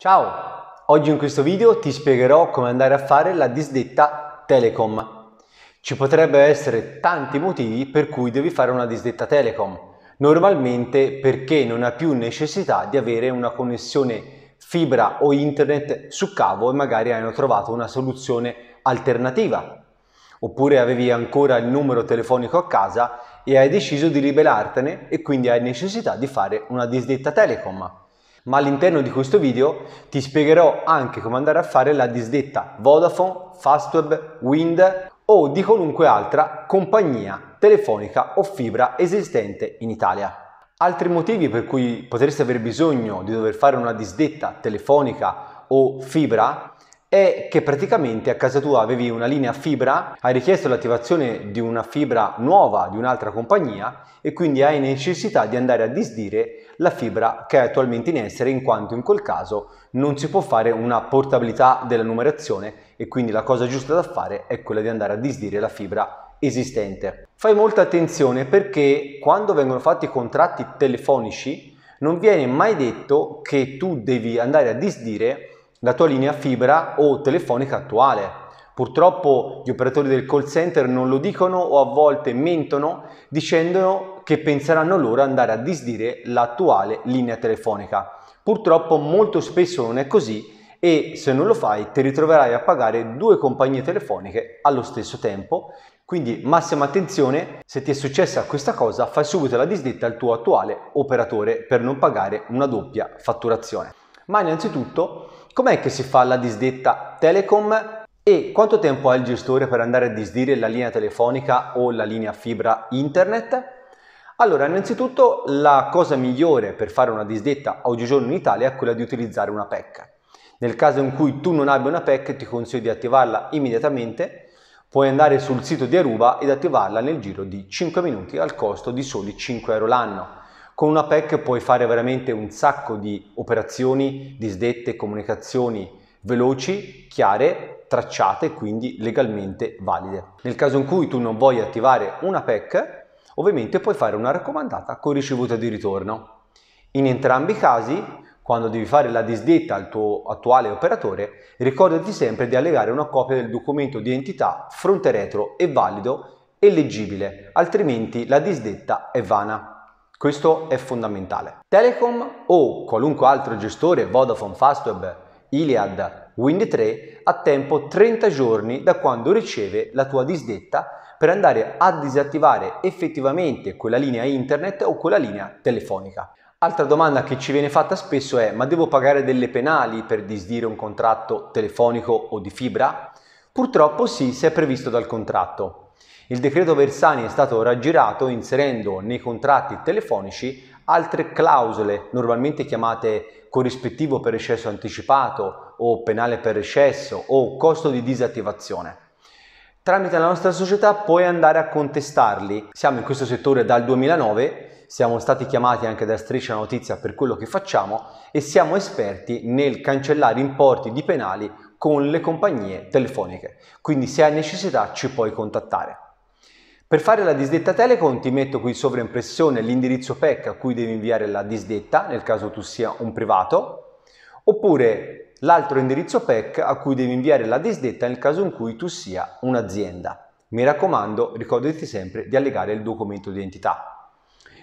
Ciao! Oggi in questo video ti spiegherò come andare a fare la disdetta Telecom. Ci potrebbero essere tanti motivi per cui devi fare una disdetta Telecom. Normalmente perché non ha più necessità di avere una connessione fibra o internet su cavo e magari hanno trovato una soluzione alternativa. Oppure avevi ancora il numero telefonico a casa e hai deciso di ribellartene e quindi hai necessità di fare una disdetta Telecom ma all'interno di questo video ti spiegherò anche come andare a fare la disdetta Vodafone, Fastweb, Wind o di qualunque altra compagnia telefonica o fibra esistente in Italia. Altri motivi per cui potresti aver bisogno di dover fare una disdetta telefonica o fibra è che praticamente a casa tua avevi una linea fibra, hai richiesto l'attivazione di una fibra nuova di un'altra compagnia e quindi hai necessità di andare a disdire la fibra che è attualmente in essere in quanto in quel caso non si può fare una portabilità della numerazione e quindi la cosa giusta da fare è quella di andare a disdire la fibra esistente. Fai molta attenzione perché quando vengono fatti i contratti telefonici non viene mai detto che tu devi andare a disdire la tua linea fibra o telefonica attuale. Purtroppo gli operatori del call center non lo dicono o a volte mentono dicendo che penseranno loro andare a disdire l'attuale linea telefonica. Purtroppo molto spesso non è così e se non lo fai ti ritroverai a pagare due compagnie telefoniche allo stesso tempo. Quindi massima attenzione, se ti è successa questa cosa fai subito la disdetta al tuo attuale operatore per non pagare una doppia fatturazione. Ma innanzitutto Com'è che si fa la disdetta Telecom e quanto tempo ha il gestore per andare a disdire la linea telefonica o la linea fibra internet? Allora, innanzitutto la cosa migliore per fare una disdetta oggigiorno in Italia è quella di utilizzare una PEC. Nel caso in cui tu non abbia una PEC ti consiglio di attivarla immediatamente, puoi andare sul sito di Aruba ed attivarla nel giro di 5 minuti al costo di soli 5 euro l'anno. Con una PEC puoi fare veramente un sacco di operazioni, disdette, comunicazioni veloci, chiare, tracciate quindi legalmente valide. Nel caso in cui tu non voglia attivare una PEC, ovviamente puoi fare una raccomandata con ricevuta di ritorno. In entrambi i casi, quando devi fare la disdetta al tuo attuale operatore, ricordati sempre di allegare una copia del documento di identità fronte retro e valido e leggibile, altrimenti la disdetta è vana. Questo è fondamentale. Telecom o qualunque altro gestore, Vodafone, Fastweb, Iliad, Wind 3, ha tempo 30 giorni da quando riceve la tua disdetta per andare a disattivare effettivamente quella linea internet o quella linea telefonica. Altra domanda che ci viene fatta spesso è ma devo pagare delle penali per disdire un contratto telefonico o di fibra? Purtroppo sì, se è previsto dal contratto. Il decreto Versani è stato raggirato inserendo nei contratti telefonici altre clausole, normalmente chiamate corrispettivo per eccesso anticipato o penale per eccesso o costo di disattivazione tramite la nostra società puoi andare a contestarli. Siamo in questo settore dal 2009, siamo stati chiamati anche da Striscia Notizia per quello che facciamo e siamo esperti nel cancellare importi di penali con le compagnie telefoniche. Quindi se hai necessità ci puoi contattare. Per fare la disdetta Telecom ti metto qui sopra in pressione l'indirizzo PEC a cui devi inviare la disdetta, nel caso tu sia un privato, oppure l'altro indirizzo PEC a cui devi inviare la disdetta nel caso in cui tu sia un'azienda. Mi raccomando, ricordati sempre di allegare il documento di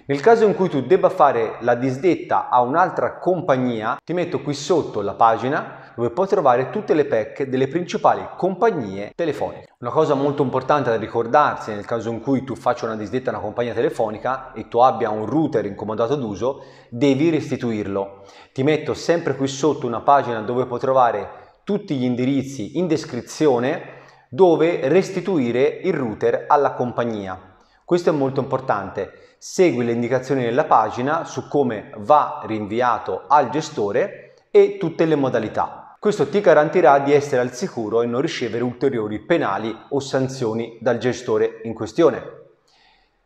nel caso in cui tu debba fare la disdetta a un'altra compagnia, ti metto qui sotto la pagina dove puoi trovare tutte le PEC delle principali compagnie telefoniche. Una cosa molto importante da ricordarsi nel caso in cui tu faccia una disdetta a una compagnia telefonica e tu abbia un router incomodato d'uso, devi restituirlo. Ti metto sempre qui sotto una pagina dove puoi trovare tutti gli indirizzi in descrizione dove restituire il router alla compagnia. Questo è molto importante. Segui le indicazioni della pagina su come va rinviato al gestore e tutte le modalità. Questo ti garantirà di essere al sicuro e non ricevere ulteriori penali o sanzioni dal gestore in questione.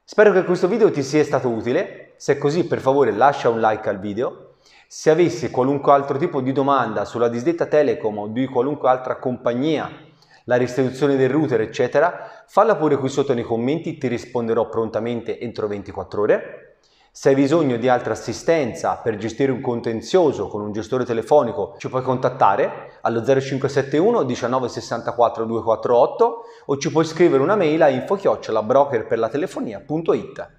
Spero che questo video ti sia stato utile, se è così per favore lascia un like al video se avessi qualunque altro tipo di domanda sulla disdetta Telecom o di qualunque altra compagnia la restituzione del router, eccetera, falla pure qui sotto nei commenti, ti risponderò prontamente entro 24 ore. Se hai bisogno di altra assistenza per gestire un contenzioso con un gestore telefonico, ci puoi contattare allo 0571 1964 248 o ci puoi scrivere una mail a info-brokerperlatelefonia.it.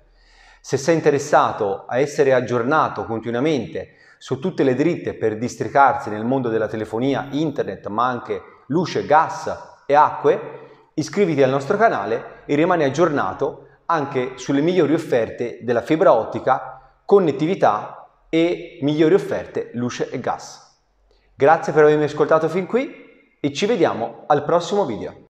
Se sei interessato a essere aggiornato continuamente su tutte le dritte per districarsi nel mondo della telefonia, internet, ma anche luce, gas e acque, iscriviti al nostro canale e rimani aggiornato anche sulle migliori offerte della fibra ottica, connettività e migliori offerte luce e gas. Grazie per avermi ascoltato fin qui e ci vediamo al prossimo video.